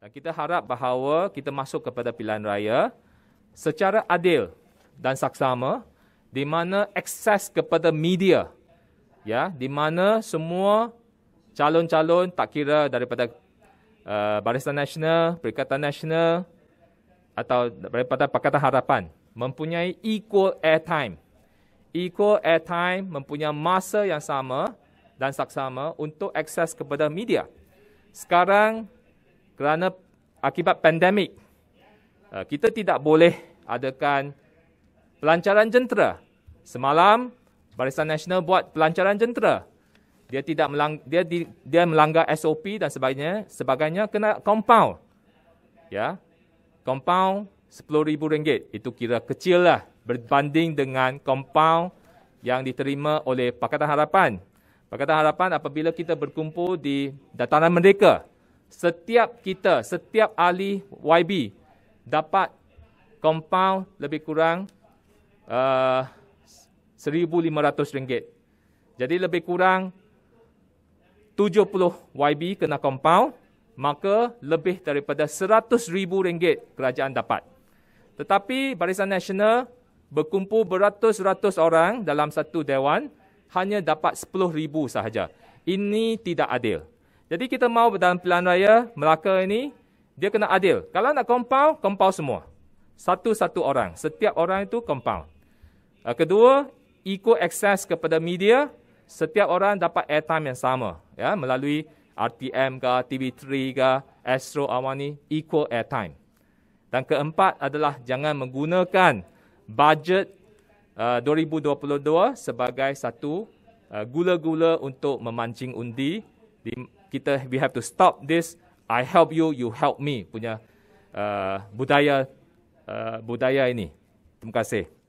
Dan kita harap bahawa kita masuk kepada pilihan raya secara adil dan saksama di mana akses kepada media ya di mana semua calon-calon tak kira daripada uh, Barisan Nasional, Perikatan Nasional atau daripada Pakatan Harapan mempunyai equal airtime. Equal airtime mempunyai masa yang sama dan saksama untuk akses kepada media. Sekarang kerana akibat pandemik uh, kita tidak boleh adakan pelancaran jentera. Semalam Barisan Nasional buat pelancaran jentera. Dia tidak melang- dia di- dia melanggar SOP dan sebagainya, sebagainya kena compound. Ya. Compound rm ringgit Itu kira kecil lah berbanding dengan compound yang diterima oleh Pakatan Harapan. Pakatan Harapan apabila kita berkumpul di dataran mereka, setiap kita, setiap ahli YB dapat compound lebih kurang uh, RM1,500. Jadi lebih kurang 70 YB kena compound, maka lebih daripada RM100,000 kerajaan dapat. Tetapi Barisan Nasional berkumpul beratus-ratus orang dalam satu dewan hanya dapat RM10,000 sahaja. Ini tidak adil. Jadi kita mau dalam pilihan raya Melaka ini, dia kena adil. Kalau nak compound, compound semua. Satu-satu orang. Setiap orang itu compound. Eh, kedua, equal access kepada media, setiap orang dapat airtime yang sama. ya Melalui RTM ke, TV3 ke, Astro Awani, equal airtime. Dan keempat adalah jangan menggunakan budget eh, uh, 2022 sebagai satu eh, gula-gula uh, untuk memancing undi di kita we have to stop this I help you you help me punya uh, budaya uh, budaya ini. Terima kasih.